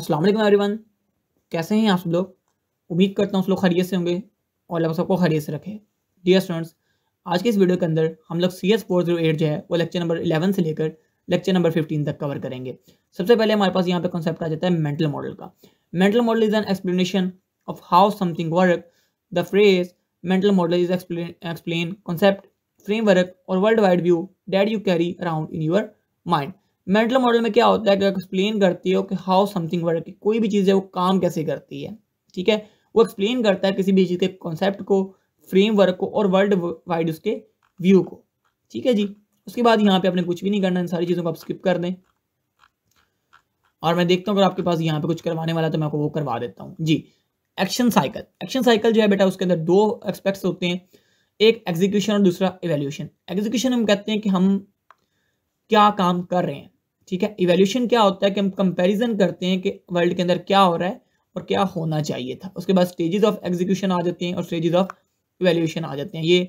अस्सलाम वालेकुम एवरीवन कैसे हैं आप सब लोग उम्मीद करता हूँ उस लोग खरीय से होंगे और अल्लाह सबको खरीय से रखें डियर स्टूडेंट्स आज के इस वीडियो के अंदर हम लोग C S four zero eight जो है वो लेक्चर नंबर इलेवन से लेकर लेक्चर नंबर फिफ्टीन तक कवर करेंगे सबसे पहले हमारे पास यहाँ पे कॉन्सेप्ट आ जाता है मेंटल मॉडल का mental model is an explanation of how something work the phrase mental model is explain concept framework or world wide view that you carry around in your mind mental model में क्या होता है कि explain करती हो कि how something work कोई भी चीज़ है वो काम कैसे करती है ठीक है वो एक्सप्लेन करता है किसी भी चीज़ के कॉन्सेप्ट को फ्रेमवर्क को और वर्ल्ड वाइड उसके व्यू को ठीक है जी उसके बाद यहाँ पे आपने कुछ भी नहीं करना इन सारी चीज़ों को आप स्किप कर दें और मैं देखता हूँ अगर आपके पास यहाँ पे कुछ करवाने वाला तो मैं आपको वो करवा देता हूँ जी एक्शन साइकिल एक्शन साइकिल जो है बेटा उसके अंदर दो एक्सपेक्ट्स होते हैं एक एग्जीक्यूशन और दूसरा एवेल्यूशन एग्जीक्यूशन हम कहते हैं कि हम क्या काम कर रहे हैं ठीक है इवेल्यूशन क्या होता है कि हम कंपेरिजन करते हैं कि वर्ल्ड के अंदर क्या हो रहा है और क्या होना चाहिए था उसके बाद स्टेजेस ऑफ एग्जीक्यूशन आ जाते हैं और स्टेजेस ऑफ इवेल्यूशन आ जाते हैं ये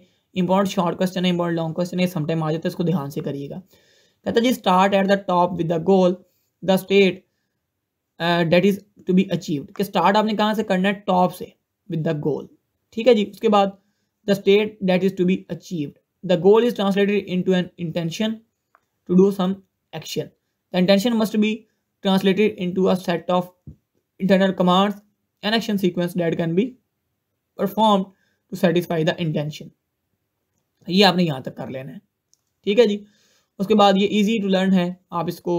इंपॉर्टेंट शॉर्ट क्वेश्चन है इंपॉर्टेंट लॉन्ग क्वेश्चन है समटाइम आ जाता है इसको ध्यान से करिएगा कहता जी start at the top with the goal the state that is to be achieved कि स्टार्ट आपने कहाँ से करना है टॉप से विद द गोल ठीक है जी उसके बाद the state that is to be achieved the goal is translated into an intention to do some action The intention must be translated into a set of internal commands and action sequence that can be performed to satisfy the intention. तो ये आपने यहाँ तक कर लेना है ठीक है जी उसके बाद ये इजी टू लर्न है आप इसको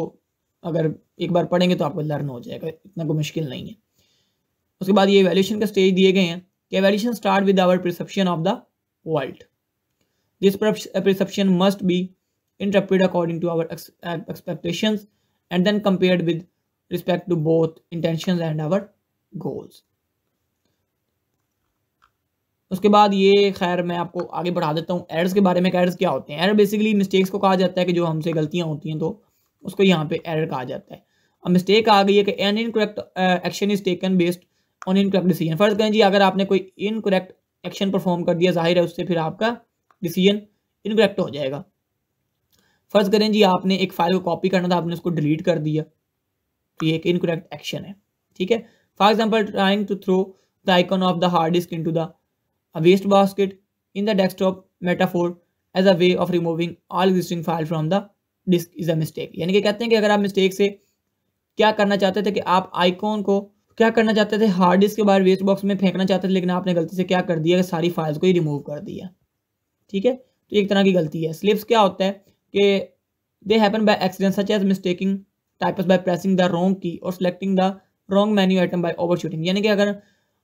अगर एक बार पढ़ेंगे तो आपको लर्न हो जाएगा इतना कोई मुश्किल नहीं है उसके बाद ये एवेल्यूशन का स्टेज दिए गए हैं कि evaluation start with our perception of the world this perception must be interpreted according to our ex uh, expectations and then compared with respect to both intentions and our goals उसके बाद ये खैर मैं आपको आगे बढ़ा देता हूँ एड्स के बारे में एड्स क्या होते हैं एरर बेसिकली मिस्टेक्स को कहा जाता है कि जो हमसे गलतियाँ होती हैं तो उसको यहाँ पे एरर कहा जाता है अब मिस्टेक आ गई है कि an incorrect action is taken based on incorrect decision फर्ज करें जी अगर आपने कोई इनकरेक्ट एक्शन परफॉर्म कर दिया जाहिर है उससे फिर आपका डिसीजन इनकरेक्ट हो जाएगा फर्ज करें जी आपने एक फाइल को कॉपी करना था आपने उसको डिलीट कर दिया तो ये एक इनकरेक्ट एक्शन है ठीक है for example trying to throw the icon of the hard disk into the waste basket in the desktop metaphor as a way of removing all existing file from the disk is a mistake यानी कि कहते हैं कि अगर आप mistake से क्या करना चाहते थे कि आप आइकॉन को क्या करना चाहते थे हार्ड डिस्क के बाहर वेस्ट बॉक्स में फेंकना चाहते थे लेकिन आपने गलती से क्या कर दिया कि सारी फाइल्स को ही रिमूव कर दिया ठीक है तो एक तरह की गलती है स्लिप्स क्या होता है कि happen by accident such as mistaking types by pressing the wrong key और or the wrong menu item by overshooting यानी कि अगर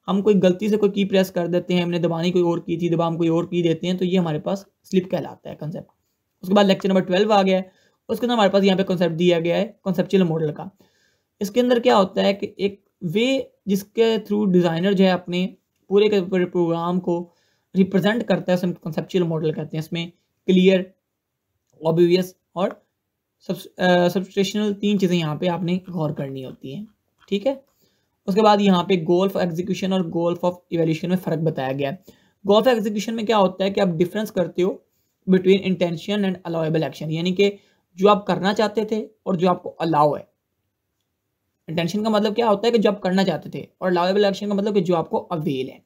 हम कोई गलती से कोई की प्रेस कर देते हैं हमने दबानी कोई और की थी दबा हम कोई और की देते हैं तो ये हमारे पास स्लिप कहलाता है कंसेप्ट उसके बाद लेक्चर नंबर ट्वेल्व आ गया है उसके अंदर हमारे पास यहाँ पे कॉन्सेप्ट दिया गया है कॉन्सेप्चुअल मॉडल का इसके अंदर क्या होता है कि एक वे जिसके थ्रू डिज़ाइनर जो है अपने पूरे के पूरे प्रोग्राम को रिप्रेजेंट करता है उसमें कॉन्सेप्चुअल मॉडल कहते हैं इसमें क्लियर ऑब्वियस और सब्सट्रेशनल uh, तीन चीज़ें यहाँ पे आपने गौर करनी होती हैं ठीक है उसके बाद यहाँ पे गोल ऑफ एग्जीक्यूशन और गोल ऑफ इवेल्यूशन में फ़र्क बताया गया है गोल ऑफ एग्जीक्यूशन में क्या होता है कि आप डिफरेंस करते हो between intention and allowable action यानी कि जो आप करना चाहते थे और जो आपको अलाउ है इंटेंशन का मतलब क्या होता है कि जो आप करना चाहते थे और अलाउेबल एक्शन का मतलब कि जो आपको अवेल है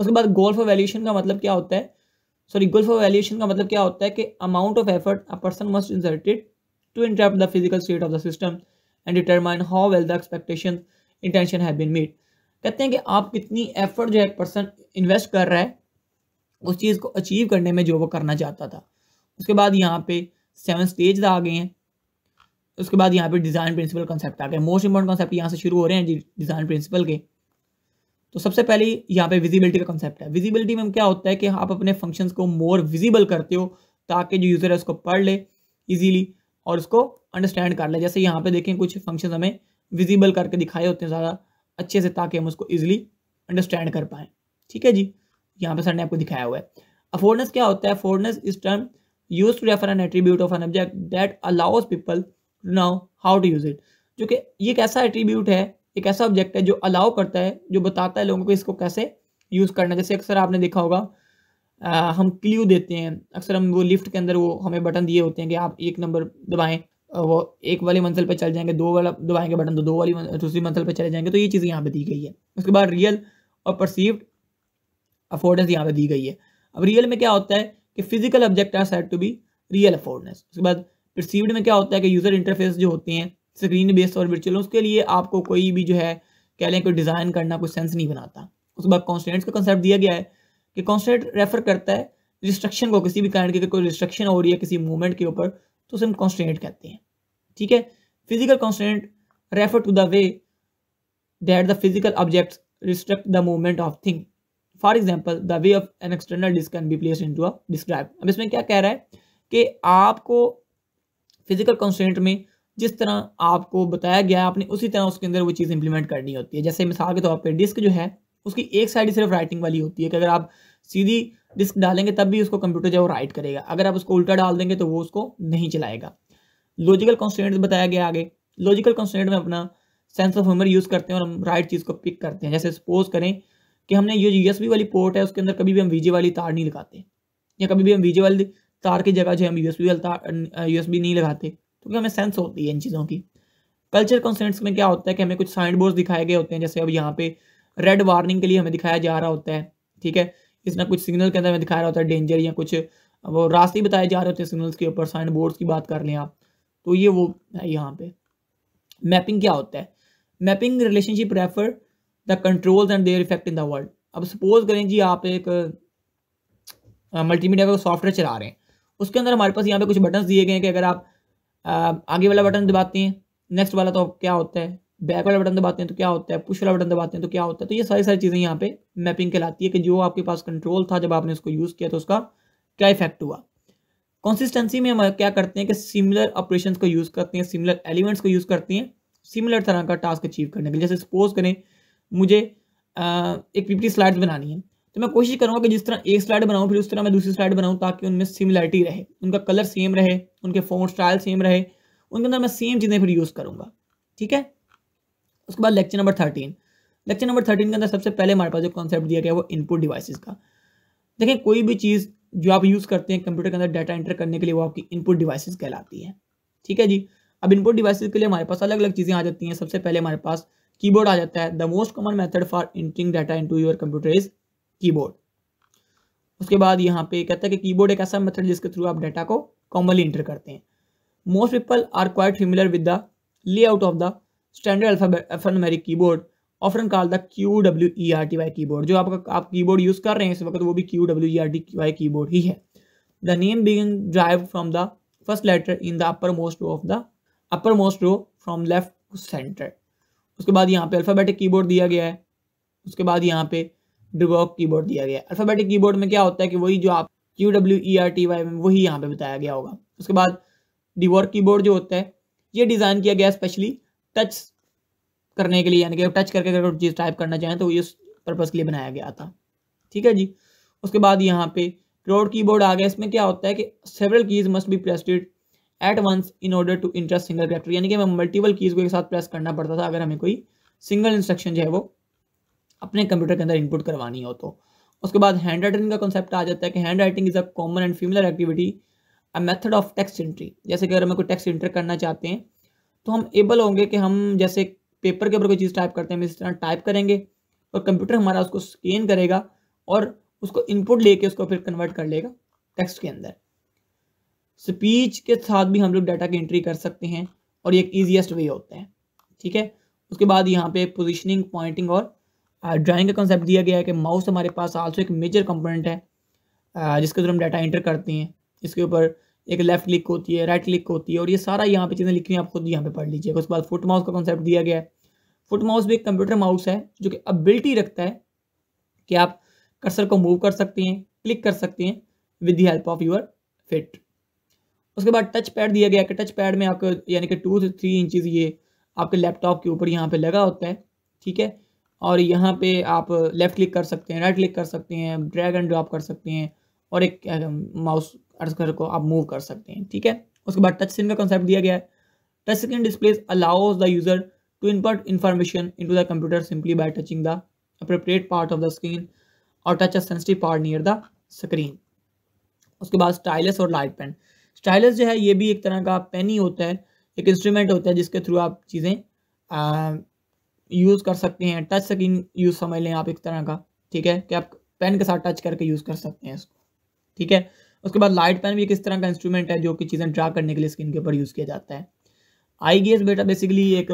उसके बाद गोल ऑफ एवेल्यूशन का मतलब क्या होता है सॉरी इक्वल फॉर वैल्यूएशन का मतलब क्या होता है कि amount of effort a person must inserted to interrupt the physical state of the system and determine how well the expectation intention have been made कहते हैं कि आप कितनी एफर्ट जो है पर्सन इन्वेस्ट कर रहा है उस चीज़ को अचीव करने में जो वो करना चाहता था उसके बाद यहाँ पे सेवन स्टेज आ गए हैं उसके बाद यहाँ पे डिज़ाइन प्रिंसिपल कॉन्सेप्ट आ गए मोस्ट इंपॉर्टेंट कॉन्सेप्ट यहाँ से शुरू हो रहे हैं डिज़ाइन प्रिंसिपल के तो सबसे पहले यहाँ पे विजिबिलिटी का कॉन्सेप्ट है विजिबिलिटी में क्या होता है कि आप अपने फंक्शंस को मोर विजिबल करते हो ताकि जो यूज़र है उसको पढ़ ले इजीली और उसको अंडरस्टैंड कर ले जैसे यहाँ पे देखें कुछ फंक्शन हमें विजिबल करके दिखाए होते हैं ज़्यादा अच्छे से ताकि हम उसको ईजिली अंडरस्टैंड कर पाएँ ठीक है जी यहाँ पे सर ने आपको दिखाया हुआ है अफोर्डनेस क्या होता है affordance is term use to refer an attribute of an object that allows people to now how to use it जो कि ये कैसा एट्रीब्यूट है एक ऐसा ऑब्जेक्ट है जो अलाउ करता है जो बताता है लोगों को इसको कैसे यूज़ करना जैसे अक्सर आपने देखा होगा आ, हम क्ल्यू देते हैं अक्सर हम वो लिफ्ट के अंदर वो हमें बटन दिए होते हैं कि आप एक नंबर दबाएं वो एक वाली मंजिल पर चल जाएंगे दो वाला दबाएंगे बटन तो दो वाली दूसरी मंजिल पर चले जाएंगे तो ये चीज यहाँ पे दी गई है उसके बाद रियल और परसीव्ड अफोर्डेंस यहाँ पे दी गई है अब रियल में क्या होता है कि physical object are set to be real affordance उसके बाद परसीव्ड में क्या होता है कि यूज़र इंटरफेस जो होते हैं स्क्रीन बेस्ड और वर्चुअल उसके लिए आपको कोई भी जो है कह लें कोई डिज़ाइन करना कोई सेंस नहीं बनाता उसके बाद कॉन्स्टेंट्स का कंसेप्ट दिया गया है कि कॉन्स्टेंट रेफर करता है रिस्ट्रक्शन को किसी भी कारण की कोई रिस्ट्रक्शन हो रही है किसी मूवमेंट के ऊपर तो उसे हम कॉन्स्टेंट कहते हैं ठीक है physical constant refer to the way that the physical objects restrict the movement of thing for example the way of an external disk can be place into a describe अब इसमें क्या कह रहा है कि आपको फिजिकल कॉन्स्टेंट में जिस तरह आपको बताया गया है आपने उसी तरह उसके अंदर वो चीज़ इंप्लीमेंट करनी होती है जैसे मिसाल के तौर पर डिस्क जो है उसकी एक साइड सिर्फ राइटिंग वाली होती है कि अगर आप सीधी डिस्क डालेंगे तब भी उसको कंप्यूटर जो है वो राइट करेगा अगर आप उसको उल्टा डाल देंगे तो वो उसको नहीं चलाएगा लॉजिकल कॉन्सटेंट बताया गया आगे लॉजिकल कॉन्सटेंट में अपना सेंस ऑफ ह्यूमर यूज़ करते हैं और हम राइट चीज़ को पिक करते हैं जैसे सपोज करें कि हमने ये बी वाली पोर्ट है उसके अंदर कभी भी हम वीजे वाली तार नहीं लगाते या कभी भी हम वीजे वाली तार की जगह जो हम बी वाली तार बी अं, अं, नहीं लगाते क्योंकि तो हमें सेंस होती है इन चीज़ों की कल्चर कंसेंट्स में क्या होता है कि हमें कुछ साइन बोर्ड दिखाए गए होते हैं जैसे अब यहाँ पे रेड वार्निंग के लिए हमें दिखाया जा रहा होता है ठीक है इसमें कुछ सिग्नल के अंदर हमें दिखाया होता है डेंजर या कुछ वो रास्ते बताए जा रहे होते हैं सिग्नल्स के ऊपर साइन बोर्ड्स की बात कर लें आप तो ये वो है यहाँ पे मैपिंग क्या होता है mapping relationship refer the controls and their effect in the world अब सपोज करें जी आप एक मल्टीमीडिया का सॉफ्टवेयर चला रहे हैं उसके अंदर हमारे पास यहाँ पे कुछ बटन्स दिए गए हैं कि अगर आप आगे वाला बटन दबाते हैं नेक्स्ट वाला तो क्या होता है बैक वाला बटन दबाते हैं तो क्या होता है पुश वाला बटन दबाते हैं तो क्या होता है तो ये सारी सारी चीज़ें यहाँ पे मैपिंग कहलाती है कि जो आपके पास कंट्रोल था जब आपने उसको यूज़ किया तो उसका क्या इफेक्ट हुआ कंसिस्टेंसी में हम क्या करते हैं कि सिमिलर ऑपरेशन को यूज़ करते हैं सिमिलर एलिमेंट्स को यूज़ करते हैं सिमिलर तरह का टास्क अचीव करने के लिए जैसे सपोज करें मुझे एक पीपीटी स्लाइड्स बनानी है तो मैं कोशिश करूंगा कि जिस तरह एक स्लाइड बनाऊँ फिर उस तरह मैं दूसरी स्लाइड बनाऊं ताकि उनमें सिमिलरिटी रहे उनका कलर सेम रहे उनके फोन स्टाइल सेम रहे उनके अंदर मैं सेम चीज़ें फिर यूज़ करूँगा ठीक है उसके बाद lecture number thirteen lecture number thirteen के अंदर सबसे पहले हमारे पास जो कॉन्सेप्ट दिया गया वो इनपुट डिवाइसेस का देखें कोई भी चीज़ जो आप यूज़ करते हैं कंप्यूटर के अंदर डाटा एंटर करने के लिए वो आपकी इनपुट डिवाइसेस कहलाती है ठीक है जी अब इनपुट डिवाइसेस के लिए हमारे पास अलग अलग चीज़ें आ जाती हैं सबसे पहले हमारे पास कीबोर्ड आ जाता है the most common method for entering data into your computer is keyboard उसके बाद यहाँ पे कहता है कि कीबोर्ड एक ऐसा मेथड जिसके थ्रू आप डाटा को कॉमनली इंटर करते हैं most people are quite familiar with the layout of the standard alphabet alphanumeric keyboard often call the Q W E R T Y keyboard जो आपका आप कीबोर्ड यूज कर रहे हैं इस वक्त वो भी Q W E R T Y keyboard ही है the name begin drive from the first letter in the upper most row of the upper most row from left to centre उसके बाद यहाँ पे अल्फाबेटिक कीबोर्ड दिया गया है उसके बाद यहाँ पे ड्रिवॉक कीबोर्ड दिया गया अल्फाबेटिक कीबोर्ड में क्या होता है कि वही जो आप Q W E R T Y में वही यहाँ पे बताया गया होगा उसके बाद डिवॉर्क कीबोर्ड जो होता है ये डिज़ाइन किया गया स्पेशली टच करने के लिए यानी कि टच करके अगर चीज़ टाइप करना चाहें तो इस पर्पज़ के लिए बनाया गया था ठीक है जी उसके बाद यहाँ पे क्रोड कीबोर्ड आ गया इसमें क्या होता है कि several keys must be pressed at once in order to interest single character यानी कि हमें मल्टीपल कीज़ को एक साथ प्रेस करना पड़ता था अगर हमें कोई सिंगल इंस्ट्रक्शन जो है वो अपने कंप्यूटर के अंदर इनपुट करवानी हो तो उसके बाद हैंड राइटिंग का कॉन्सेप्ट आ जाता है कि handwriting is a common and familiar activity a method of text entry जैसे कि अगर हमें कोई टेक्स्ट एंटर करना चाहते हैं तो हम एबल होंगे कि हम जैसे पेपर के ऊपर कोई चीज़ टाइप करते हैं हम इस तरह टाइप करेंगे और कंप्यूटर हमारा उसको स्कैन करेगा और उसको इनपुट लेके उसको फिर कन्वर्ट कर लेगा टेक्स्ट के अंदर स्पीच के साथ भी हम लोग डाटा की एंट्री कर सकते हैं और ये एक ईजिएस्ट वे होता है ठीक है उसके बाद यहाँ पे पोजिशनिंग पॉइंटिंग और ड्राइंग का कंसेप्ट दिया गया है कि माउस हमारे पास आल्सो एक मेजर कंपोनेंट है जिसके थ्रू हम डाटा एंटर करते हैं इसके ऊपर एक लेफ्ट क्लिक होती है राइट क्लिक होती है और ये सारा यहाँ पे चीज़ें लिखी हैं आप खुद यहाँ पे पढ़ लीजिए उसके बाद फुट माउस का कॉन्सेप्ट दिया गया है फुट माउस भी एक कंप्यूटर माउस है जो कि अबिलिटी रखता है कि आप कर्सर को मूव कर सकते हैं क्लिक कर सकते हैं with the help of your fit उसके बाद टच पैड दिया गया कि टच पैड में आपको यानी कि टू से थ्री इंचज़ ये आपके लैपटॉप के ऊपर यहाँ पर लगा होता है ठीक है और यहाँ पे आप लेफ़्ट क्लिक कर सकते हैं राइट क्लिक कर सकते हैं ड्रैग एंड ड्रॉप कर सकते हैं और एक माउस um, कर्सर को आप मूव कर सकते हैं ठीक है उसके बाद टच स्क्रीन का कॉन्सेप्ट दिया गया है touch screen displays allows the user to input information into the computer simply by touching the appropriate part of the screen और touch a sensitive part near the screen उसके बाद stylus और light pen stylus जो है ये भी एक तरह का पेन ही होता है एक इंस्ट्रूमेंट होता है जिसके थ्रू आप चीज़ें uh, यूज़ कर सकते हैं टच स्क्रीन यूज़ समझ लें आप एक तरह का ठीक है कि आप पेन के साथ टच करके यूज़ कर सकते हैं इसको ठीक है उसके बाद लाइट पेन भी एक तरह का इंस्ट्रूमेंट है जो कि चीज़ें ड्रा करने के लिए स्क्रीन के ऊपर यूज़ किया जाता है आई गेस बेटा बेसिकली एक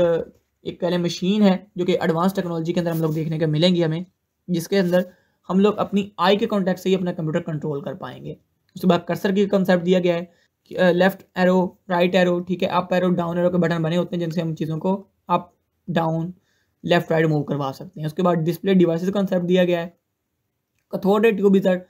एक पहले मशीन है जो कि एडवांस टेक्नोलॉजी के अंदर हम लोग देखने को मिलेंगी हमें जिसके अंदर हम लोग अपनी आई के कॉन्टैक्ट से ही अपना कंप्यूटर कंट्रोल कर पाएंगे उसके बाद कर्सर की कंसेप्ट दिया गया है लेफ्ट एरो राइट एरो ठीक है अप एरो डाउन एरो के बटन बने होते हैं जिनसे हम चीज़ों को up down left right move करवा सकते हैं उसके बाद डिस्प्ले डिवाइसेस कॉन्सेप्ट दिया गया है cathode tube is that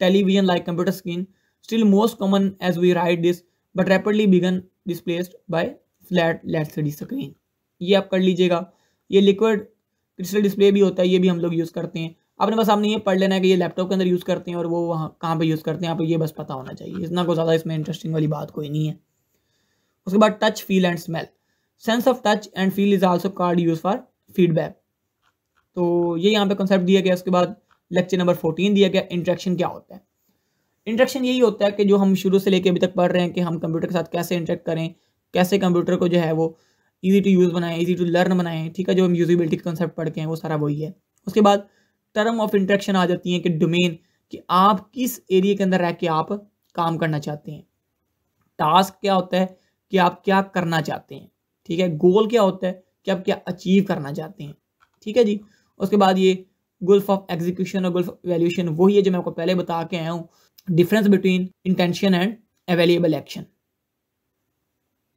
television like computer screen still most common as we write this but rapidly begin displaced by flat let screen ये आप कर लीजिएगा ये लिक्विड क्रिस्टल डिस्प्ले भी होता है ये भी हम लोग यूज़ करते हैं आपने बस आपने ये पढ़ लेना है कि ये लैपटॉप के अंदर यूज़ करते हैं और वो वहाँ कहाँ पर यूज़ करते हैं आपको ये बस पता होना चाहिए इतना को ज़्यादा इसमें इंटरेस्टिंग वाली बात कोई नहीं है उसके बाद touch feel and smell sense of touch and feel is also card use for feedback तो ये यहाँ पे कंसेप्ट दिया गया उसके बाद लेक्चर नंबर फोर्टीन दिया गया इंट्रैक्शन क्या होता है इंट्रैक्शन यही होता है कि जो हम शुरू से लेके अभी तक पढ़ रहे हैं कि हम कंप्यूटर के साथ कैसे इंट्रैक्ट करें कैसे कंप्यूटर को जो है वो ईजी टू यूज़ बनाएं ईजी टू लर्न बनाएं ठीक है जो हम यूजिबिलिटी के कंसेप्ट पढ़ के हैं वो सारा वही है उसके बाद टर्म ऑफ इंट्रैक्शन आ जाती है कि डोमेन कि आप किस एरिए के अंदर रह के आप काम करना चाहते हैं टास्क क्या होता है कि आप क्या करना चाहते हैं ठीक है गोल क्या होता है कि आप क्या अचीव करना चाहते हैं ठीक है जी उसके बाद ये गुल्फ ऑफ एग्जीक्यूशन और गुल्फ वैल्यूशन वही है जो मैं आपको पहले बता के आया हूँ difference between intention and available action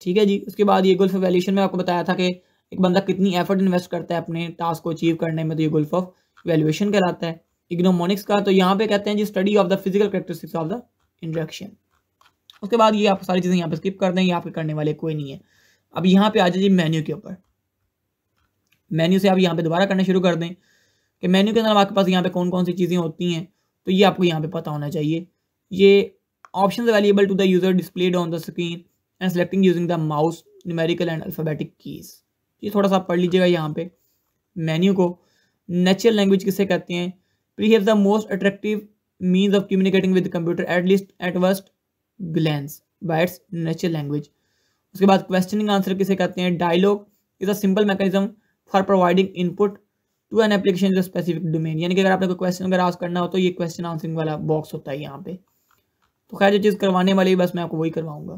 ठीक है जी उसके बाद ये गुल्फ वैल्यूशन में आपको बताया था कि एक बंदा कितनी एफर्ट इन्वेस्ट करता है अपने टास्क को अचीव करने में तो ये गुल्फ ऑफ वैल्यूएशन कहलाता है इग्नोमोनिक्स का तो यहाँ पे कहते हैं जी study of the physical characteristics of the induction उसके बाद ये आप सारी चीज़ें यहाँ पे स्किप कर दें यहाँ पे करने वाले कोई नहीं है अब यहाँ पे आ जाए जी मेन्यू के ऊपर मेन्यू से आप यहाँ पर दोबारा करना शुरू कर दें कि मेन्यू के अंदर आपके पास यहाँ पर कौन कौन सी चीज़ें होती हैं तो ये आपको यहाँ पर पता होना चाहिए ये option available to the user displayed on the screen and selecting using the mouse numerical and alphabetic keys ये थोड़ा सा पढ़ लीजिएगा यहाँ पे मेन्यू को नेचुरल लैंग्वेज किसे कहते हैं pre have the most attractive means of communicating with computer at least at worst glance by its natural language उसके बाद क्वेश्चनिंग आंसर किसे कहते हैं dialogue is a simple mechanism for providing input to an application in specific domain यानी कि अगर आपको question अगर आस्क करना हो तो ये क्वेश्चन आंसरिंग वाला बॉक्स होता है यहाँ पे तो खैर जो चीज़ करवाने वाली है बस मैं आपको वही करवाऊंगा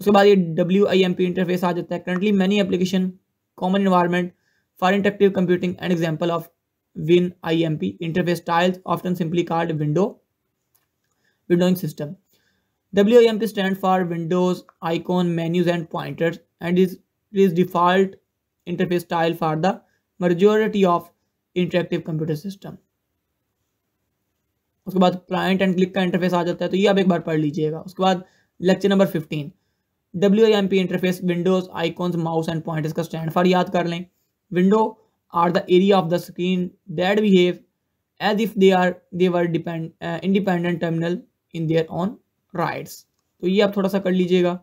उसके बाद ये W I M P interface आ जाता है currently many application common environment for interactive computing and example of win I M P interface tiles often simply card window windowing system W I M P stand for windows icon menus and pointers and is is default interface style for the majority of interactive computer system उसके बाद client and click का interface आ जाता है तो ये आप एक बार पढ़ लीजिएगा उसके बाद lecture number fifteen W I M P interface windows icons mouse and point का स्टैंड फॉर याद कर लें window are the area of the screen that behave as if they are they were depend independent terminal in their own rights तो ये आप थोड़ा सा कर लीजिएगा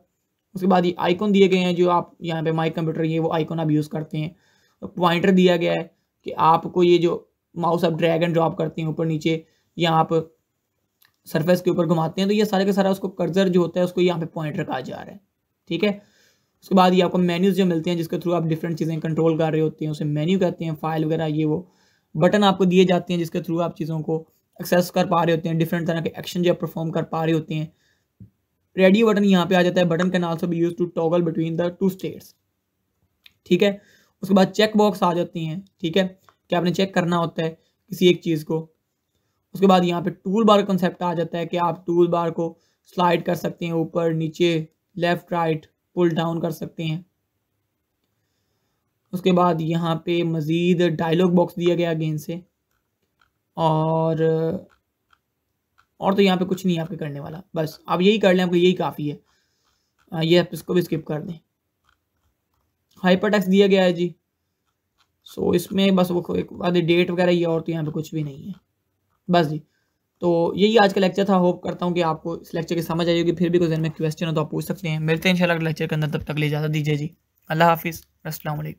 उसके बाद ये आइकॉन दिए गए हैं जो आप यहाँ पे माई कंप्यूटर ये वो आइकॉन आप यूज़ करते हैं तो पॉइंटर दिया गया है कि आपको ये जो माउस आप ड्रैग एंड ड्रॉप करते हैं ऊपर नीचे या आप सरफेस के ऊपर घुमाते हैं तो ये सारे का सारा उसको कर्जर जो होता है उसको यहाँ पे पॉइंटर कहा जा रहा है ठीक है उसके बाद ये आपको मेन्यूज जो मिलते हैं जिसके थ्रू आप डिफरेंट चीज़ें कंट्रोल कर रहे होते हैं उसे मेन्यू कहते हैं फाइल वगैरह ये वो बटन आपको दिए जाते हैं जिसके थ्रू आप चीज़ों को एक्सेस कर पा रहे होते हैं डिफरेंट तरह के एक्शन जो आप परफॉर्म कर पा रहे होते हैं रेडियो बटन यहाँ पे आ जाता है button can also be use to toggle between the two states ठीक है उसके बाद चेक बॉक्स आ जाती हैं ठीक है कि आपने चेक करना होता है किसी एक चीज़ को उसके बाद यहाँ पे टूल बार कंसेप्ट आ जाता है कि आप टूल बार को स्लाइड कर सकते हैं ऊपर नीचे लेफ्ट राइट पुल डाउन कर सकते हैं उसके बाद यहाँ पे मज़ीद डायलॉग बॉक्स दिया गया गेंद से और और तो यहाँ पे कुछ नहीं है आपके करने वाला बस आप यही कर लें आपको यही काफ़ी है ये आप इसको भी स्किप कर दें हाइपर दिया गया है जी सो इसमें बस वो एक डेट वगैरह ये और तो यहाँ पे कुछ भी नहीं है बस जी तो यही आज का लेक्चर था होप करता हूँ कि आपको इस लेक्चर की समझ आई होगी फिर भी कोई में क्वेश्चन हो तो आप पूछ सकते हैं मिलते हैं इंशाल्लाह लेक्चर के अंदर तब तक ले जाता दीजिए जी अल्लाह हाफिज़ असलम